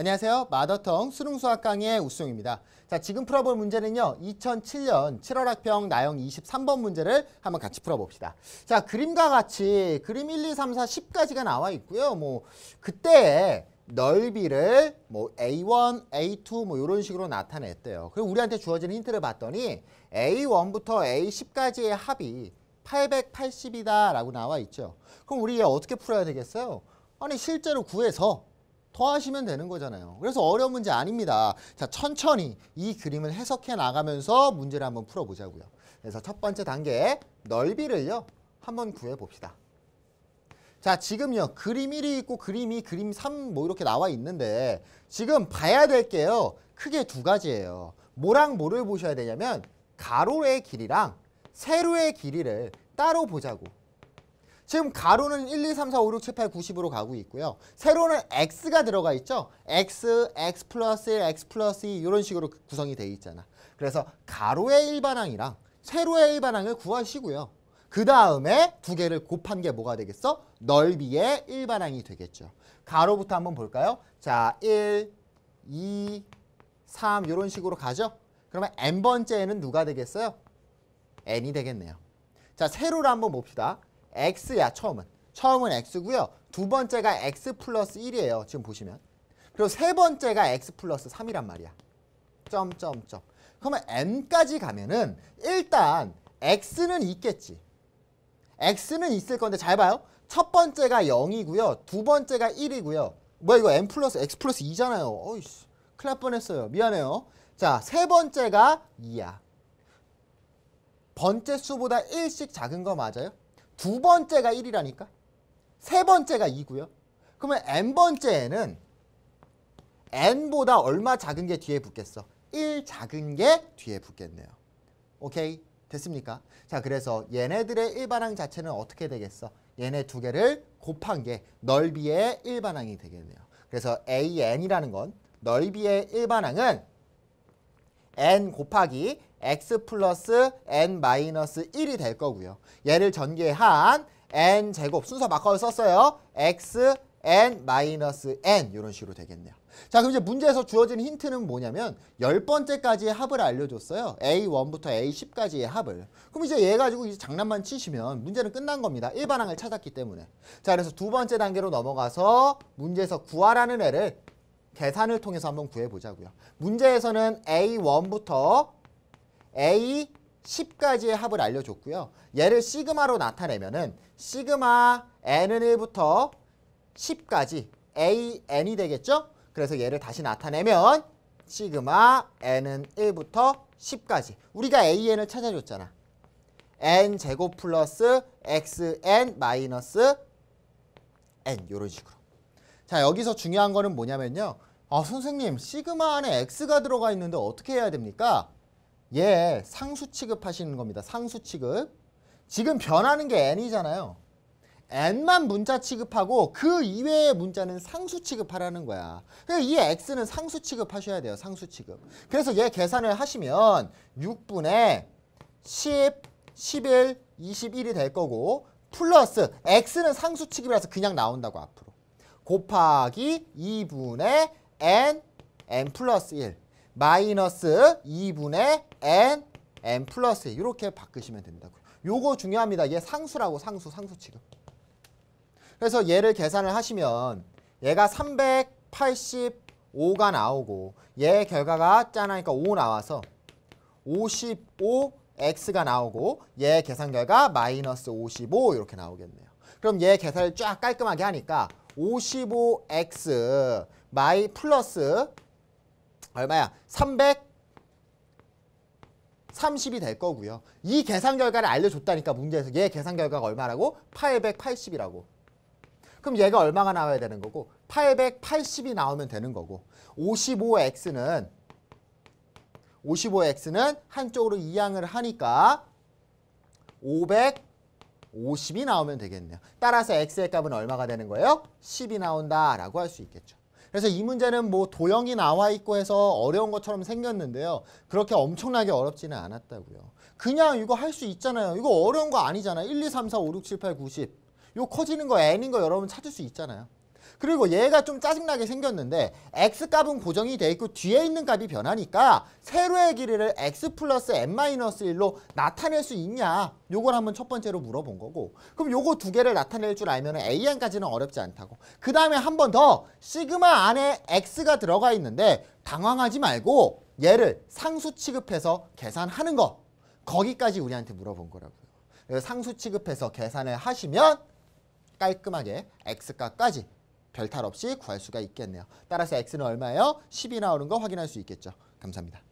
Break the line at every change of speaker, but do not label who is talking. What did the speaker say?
안녕하세요. 마더텅 수능수학 강의 우수용입니다. 자, 지금 풀어볼 문제는요. 2007년 7월 학평 나영 23번 문제를 한번 같이 풀어봅시다. 자, 그림과 같이 그림 1, 2, 3, 4, 10까지가 나와 있고요. 뭐 그때의 넓이를 뭐 A1, A2 뭐 이런 식으로 나타냈대요. 그리고 우리한테 주어진 힌트를 봤더니 A1부터 A10까지의 합이 880이다라고 나와 있죠. 그럼 우리 어떻게 풀어야 되겠어요? 아니 실제로 구해서 토하시면 되는 거잖아요. 그래서 어려운 문제 아닙니다. 자, 천천히 이 그림을 해석해 나가면서 문제를 한번 풀어보자고요. 그래서 첫 번째 단계 넓이를요. 한번 구해봅시다. 자, 지금요. 그림 1이 있고 그림 2, 그림 3 뭐 이렇게 나와 있는데 지금 봐야 될 게요. 크게 두 가지예요. 뭐랑 뭐를 보셔야 되냐면 가로의 길이랑 세로의 길이를 따로 보자고. 지금 가로는 1, 2, 3, 4, 5, 6, 7, 8, 90으로 가고 있고요. 세로는 x가 들어가 있죠. x, x 플러스 1, x 플러스 2 이런 식으로 구성이 돼 있잖아. 그래서 가로의 일반항이랑 세로의 일반항을 구하시고요. 그 다음에 두 개를 곱한 게 뭐가 되겠어? 넓이의 일반항이 되겠죠. 가로부터 한번 볼까요? 자, 1, 2, 3 이런 식으로 가죠. 그러면 n번째에는 누가 되겠어요? n이 되겠네요. 자, 세로를 한번 봅시다. x야 처음은. 처음은 x고요. 두 번째가 x 플러스 1이에요. 지금 보시면. 그리고 세 번째가 x 플러스 3이란 말이야. 점 점점. 그러면 n까지 가면은 일단 x는 있겠지. x는 있을 건데 잘 봐요. 첫 번째가 0이고요. 두 번째가 1이고요. 뭐야 이거 n 플러스 x 플러스 2잖아요. 어이씨. 큰일 날 뻔했어요. 미안해요. 자, 세 번째가 2야. 번째 수보다 1씩 작은 거 맞아요? 두 번째가 1이라니까. 세 번째가 2고요. 그러면 n번째에는 n보다 얼마 작은 게 뒤에 붙겠어? 1 작은 게 뒤에 붙겠네요. 오케이? 됐습니까? 자, 그래서 얘네들의 일반항 자체는 어떻게 되겠어? 얘네 두 개를 곱한 게 넓이의 일반항이 되겠네요. 그래서 an이라는 건 넓이의 일반항은 n 곱하기 x 플러스 n 마이너스 1이 될 거고요. 얘를 전개한 n 제곱 순서 마커를 썼어요. x n 마이너스 n 이런 식으로 되겠네요. 자 그럼 이제 문제에서 주어진 힌트는 뭐냐면 열번째까지의 합을 알려줬어요. A1부터 A10까지의 합을. 그럼 이제 얘 가지고 이제 장난만 치시면 문제는 끝난 겁니다. 일반항을 찾았기 때문에. 자 그래서 두 번째 단계로 넘어가서 문제에서 구하라는 애를 계산을 통해서 한번 구해보자고요. 문제에서는 A1부터 A10까지의 합을 알려줬고요. 얘를 시그마로 나타내면은 시그마 N은 1부터 10까지 AN이 되겠죠? 그래서 얘를 다시 나타내면 시그마 N은 1부터 10까지 우리가 AN을 찾아줬잖아. N제곱 플러스 XN 마이너스 N 이런 식으로 자 여기서 중요한 거는 뭐냐면요. 아 선생님 시그마 안에 X가 들어가 있는데 어떻게 해야 됩니까? 예 상수 취급하시는 겁니다. 상수 취급. 지금 변하는 게 N이잖아요. N만 문자 취급하고 그 이외의 문자는 상수 취급하라는 거야. 그러니까 이 X는 상수 취급하셔야 돼요. 상수 취급. 그래서 얘 계산을 하시면 6분의 10, 11, 21이 될 거고 플러스 X는 상수 취급이라서 그냥 나온다고 앞으로. 곱하기 2분의 n, n 플러스 1 마이너스 2분의 n, n 플러스 1 이렇게 바꾸시면 됩니다요거 중요합니다. 얘 상수라고 상수, 상수 지금. 그래서 얘를 계산을 하시면 얘가 385가 나오고 얘 결과가 짜나니까5 나와서 55x가 나오고 얘 계산 결과 마이너스 55 이렇게 나오겠네요. 그럼 얘 계산을 쫙 깔끔하게 하니까 55x 마이 플러스 얼마야? 330이 될 거고요. 이 계산 결과를 알려줬다니까 문제에서 얘 계산 결과가 얼마라고? 880이라고. 그럼 얘가 얼마가 나와야 되는 거고 880이 나오면 되는 거고 55x는 55x는 한쪽으로 이양을 하니까 500 50이 나오면 되겠네요. 따라서 x의 값은 얼마가 되는 거예요? 10이 나온다라고 할 수 있겠죠. 그래서 이 문제는 뭐 도형이 나와 있고 해서 어려운 것처럼 생겼는데요. 그렇게 엄청나게 어렵지는 않았다고요. 그냥 이거 할 수 있잖아요. 이거 어려운 거 아니잖아요. 1, 2, 3, 4, 5, 6, 7, 8, 9, 10. 이거 커지는 거 n인 거 여러분 찾을 수 있잖아요. 그리고 얘가 좀 짜증나게 생겼는데 x값은 고정이 돼 있고 뒤에 있는 값이 변하니까 세로의 길이를 x 플러스 n 마이너스 1로 나타낼 수 있냐 요걸 한번 첫 번째로 물어본 거고 그럼 요거 두 개를 나타낼 줄 알면 은 an까지는 어렵지 않다고 그 다음에 한 번 더 시그마 안에 x가 들어가 있는데 당황하지 말고 얘를 상수 취급해서 계산하는 거 거기까지 우리한테 물어본 거라고요 상수 취급해서 계산을 하시면 깔끔하게 x값까지 별탈 없이 구할 수가 있겠네요. 따라서 x는 얼마예요? 10이 나오는 거 확인할 수 있겠죠. 감사합니다.